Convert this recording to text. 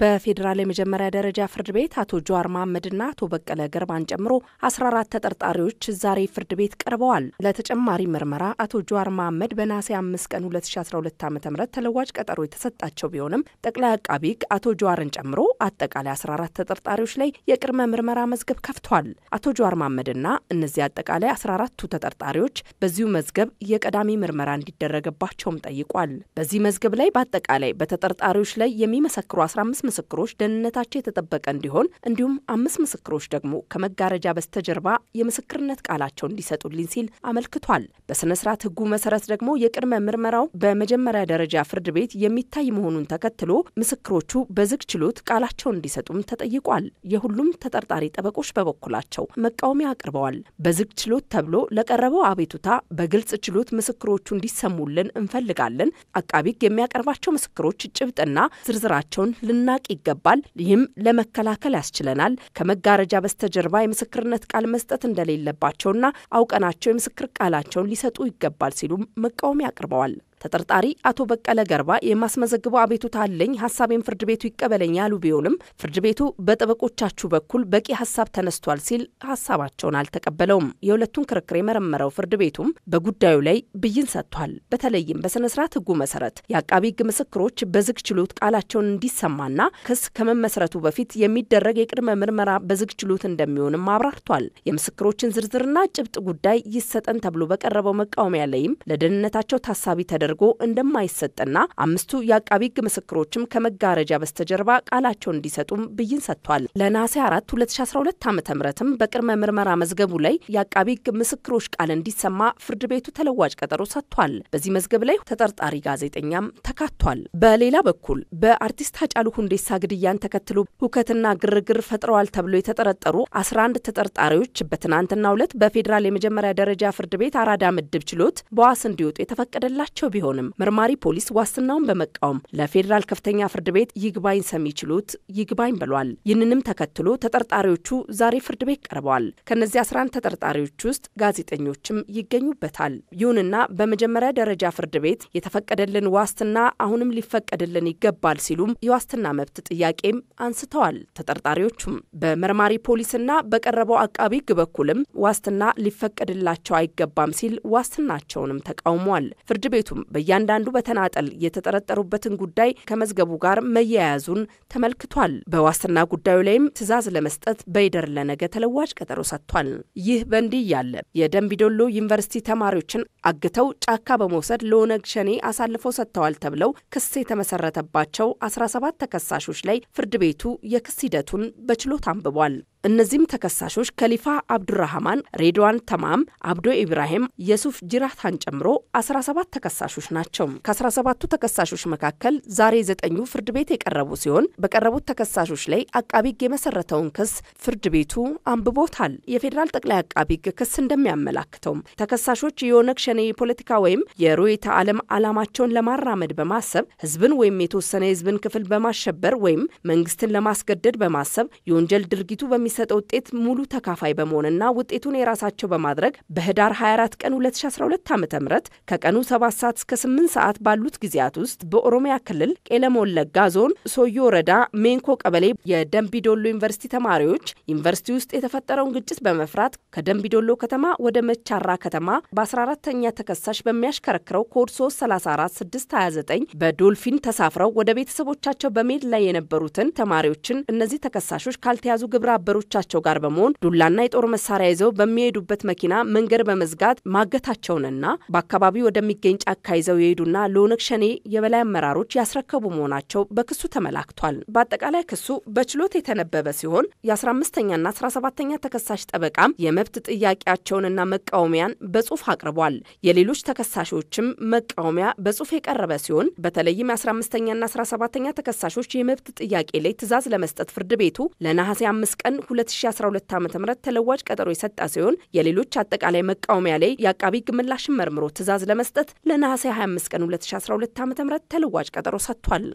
በፌዴራል የመጀመሪያ ደረጃ ፍርድ ቤት አቶ ጀዋር መሐመድና አቶ በቀለ ገርባን ጨምሮ 14 ተጠርጣሪዎች ዛሬ ፍርድ ቤት ቀርበዋል። ለተጨማሪ ምርመራ አቶ ጀዋር መሐመድ በነሐሴ 5 ቀን 2012 ዓ ም ተለዋጭ ቀጠሮ የተሰጣቸው ቢሆንም ጠቅላይ አቃቢ ሕግ አቶ ጀዋርን ጨምሮ አጠቃላይ 14 ተጠርጣሪዎች ላይ የቅድመ ምርመራ መዝገብ ከፍቷል። አቶ ጀዋር መሐመድና እነዚህ አጠቃላይ 14ቱ ተጠርጣሪዎች በዚሁ መዝገብ የቀዳሚ ምርመራ እንዲደረግባቸውም ጠይቋል። በዚህ መዝገብ ላይ በአጠቃላይ በተጠርጣሪዎች ላይ የሚመሰክሩ 15 አምስት ምስክሮች ደህንነታቸው የተጠበቀ እንዲሆን እንዲሁም አምስት ምስክሮች ደግሞ ከመጋረጃ በስተጀርባ የምስክርነት ቃላቸው እንዲሰጡልኝ ሲል አመልክቷል። በስነ ስርዓት ህጉ መሰረት ደግሞ የቅድመ ምርመራው በመጀመሪያ ደረጃ ፍርድ ቤት የሚታይ መሆኑን ተከትሎ ምስክሮቹ በዝግ ችሎት ቃላቸውን እንዲሰጡም ተጠይቋል። የሁሉም ተጠርጣሪ ጠበቆች በበኩላቸው መቃወሚያ አቅርበዋል። በዝግ ችሎት ተብሎ ለቀረበው አቤቱታ በግልጽ ችሎት ምስክሮቹ እንዲሰሙልን እንፈልጋለን። አቃቢ ህግ የሚያቀርባቸው ምስክሮች ጭብጥና ዝርዝራቸውን ልን ልናቅ ይገባል። ይህም ለመከላከል ያስችለናል። ከመጋረጃ በስተጀርባ የምስክርነት ቃል መስጠት እንደሌለባቸውና አውቀናቸው የምስክር ቃላቸውን ሊሰጡ ይገባል ሲሉም መቃወሚያ አቅርበዋል። ተጠርጣሪ አቶ በቀለ ገርባ የማስመዘግበው አቤቱታ አለኝ፣ ሀሳቤን ፍርድ ቤቱ ይቀበለኝ ያሉ ቢሆንም ፍርድ ቤቱ በጠበቆቻችሁ በኩል በቂ ሀሳብ ተነስቷል ሲል ሀሳባቸውን አልተቀበለውም። የሁለቱን ክርክር የመረመረው ፍርድ ቤቱም በጉዳዩ ላይ ብይን ሰጥቷል። በተለይም በስነ ስርዓት ህጉ መሰረት የአቃቢ ህግ ምስክሮች በዝግ ችሎት ቃላቸውን እንዲሰማና ክስ ከመመስረቱ በፊት የሚደረግ የቅድመ ምርመራ በዝግ ችሎት እንደሚሆንም አብራርቷል። የምስክሮችን ዝርዝርና ጭብጥ ጉዳይ ይሰጠን ተብሎ በቀረበው መቃወሚያ ላይም ለደህንነታቸው ታሳቢ ተደርገ ተደርጎ እንደማይሰጥና አምስቱ የአቃቢ ህግ ምስክሮችም ከመጋረጃ በስተጀርባ ቃላቸውን እንዲሰጡም ብይን ሰጥቷል። ለነሐሴ 4 2012 ዓ ም በቅድመ ምርመራ መዝገቡ ላይ የአቃቢ ህግ ምስክሮች ቃል እንዲሰማ ፍርድ ቤቱ ተለዋጭ ቀጠሮ ሰጥቷል። በዚህ መዝገብ ላይ ተጠርጣሪ ጋዜጠኛም ተካቷል። በሌላ በኩል በአርቲስት ሃጫሉ ሁንዴሳ ግድያን ተከትሎ ሁከትና ግርግር ፈጥረዋል ተብሎ የተጠረጠሩ 11 ተጠርጣሪዎች በትናንትናው ዕለት በፌዴራል የመጀመሪያ ደረጃ ፍርድ ቤት አራዳ ምድብ ችሎት በዋስ እንዲወጡ የተፈቀደላቸው ቢሆን ቢሆንም መርማሪ ፖሊስ ዋስትናውን በመቃወም ለፌዴራል ከፍተኛ ፍርድ ቤት ይግባኝ ሰሚ ችሎት ይግባኝ ብሏል። ይህንንም ተከትሎ ተጠርጣሪዎቹ ዛሬ ፍርድ ቤት ቀርበዋል። ከነዚህ 11 ተጠርጣሪዎች ውስጥ ጋዜጠኞችም ይገኙበታል። ይሁንና በመጀመሪያ ደረጃ ፍርድ ቤት የተፈቀደልን ዋስትና አሁንም ሊፈቀድልን ይገባል ሲሉም የዋስትና መብት ጥያቄም አንስተዋል። ተጠርጣሪዎቹም በመርማሪ ፖሊስና በቀረበው አቃቢ ሕግ በኩልም ዋስትና ሊፈቀድላቸው አይገባም ሲል ዋስትናቸውንም ተቃውሟል። ፍርድ ቤቱም በእያንዳንዱ በተናጠል የተጠረጠሩበትን ጉዳይ ከመዝገቡ ጋር መያያዙን ተመልክቷል። በዋስትና ጉዳዩ ላይም ትዕዛዝ ለመስጠት በይደር ለነገ ተለዋጭ ቀጠሮ ሰጥቷል። ይህ በእንዲህ ያለ የደንቢዶሎ ዩኒቨርሲቲ ተማሪዎችን አግተው ጫካ በመውሰድ ለኦነግ ሸኔ አሳልፈው ሰጥተዋል ተብለው ክስ የተመሰረተባቸው 17 ተከሳሾች ላይ ፍርድ ቤቱ የክስ ሂደቱን በችሎት አንብቧል። እነዚህም ተከሳሾች ከሊፋ አብዱራህማን፣ ሬድዋን ተማም፣ አብዶ ኢብራሂም፣ የሱፍ ጅራታን ጨምሮ 17 ተከሳሾች ናቸው። ከ17ቱ ተከሳሾች መካከል ዛሬ ዘጠኙ ፍርድ ቤት የቀረቡ ሲሆን በቀረቡት ተከሳሾች ላይ አቃቢ ህግ የመሰረተውን ክስ ፍርድ ቤቱ አንብቦታል። የፌዴራል ጠቅላይ አቃቢ ህግ ክስ እንደሚያመላክተው ተከሳሾች የኦነግ ሸኔ የፖለቲካ ወይም የርዕዮተ ዓለም ዓላማቸውን ለማራመድ በማሰብ ህዝብን ወይም የተወሰነ የህዝብን ክፍል በማሸበር ወይም መንግስትን ለማስገደድ በማሰብ የወንጀል ድርጊቱ በሚ ለሚሰጠው ውጤት ሙሉ ተካፋይ በመሆንና ውጤቱን የራሳቸው በማድረግ በህዳር 24 ቀን 2012 ዓ ም ከቀኑ 7 ሰዓት እስከ 8 ሰዓት ባሉት ጊዜያት ውስጥ በኦሮሚያ ክልል ቄለም ወለጋ ዞን ሶዮ ወረዳ ሜንኮ ቀበሌ የደንቢዶሎ ዩኒቨርሲቲ ተማሪዎች ዩኒቨርሲቲ ውስጥ የተፈጠረውን ግጭት በመፍራት ከደንቢዶሎ ከተማ ወደ መቻራ ከተማ በ14ተኛ ተከሳሽ በሚያሽከረክረው ኮድ 334629 በዶልፊን ተሳፍረው ወደ ቤተሰቦቻቸው በመሄድ ላይ የነበሩትን ተማሪዎችን እነዚህ ተከሳሾች ካልተያዙ ግብረ አበሮች ከአጋሮቻቸው ጋር በመሆን ዱላና የጦር መሳሪያ ይዘው በሚሄዱበት መኪና መንገድ በመዝጋት ማገታቸውንና በአካባቢው ወደሚገኝ ጫካ ይዘው የሄዱና ለኦነግ ሸኔ የበላይ አመራሮች ያስረከቡ መሆናቸው በክሱ ተመላክቷል። በአጠቃላይ ክሱ በችሎት የተነበበ ሲሆን የ15ኛና 17ኛ ተከሳሽ ጠበቃም የመብት ጥያቄያቸውንና መቃወሚያን በጽሁፍ አቅርቧል። የሌሎች ተከሳሾችም መቃወሚያ በጽሁፍ የቀረበ ሲሆን በተለይም የ15ኛና 17ኛ ተከሳሾች የመብት ጥያቄ ላይ ትዕዛዝ ለመስጠት ፍርድ ቤቱ ለነሐሴ 5 ቀን 2012 ዓ ም ተለዋጭ ቀጠሮ የሰጠ ሲሆን የሌሎች አጠቃላይ መቃወሚያ ላይ የአቃቢ ግምላሽ ምላሽን መርምሮ ትዕዛዝ ለመስጠት ለነሐሴ 25 ቀን 2012 ዓ ም ተለዋጭ ቀጠሮ ሰጥቷል።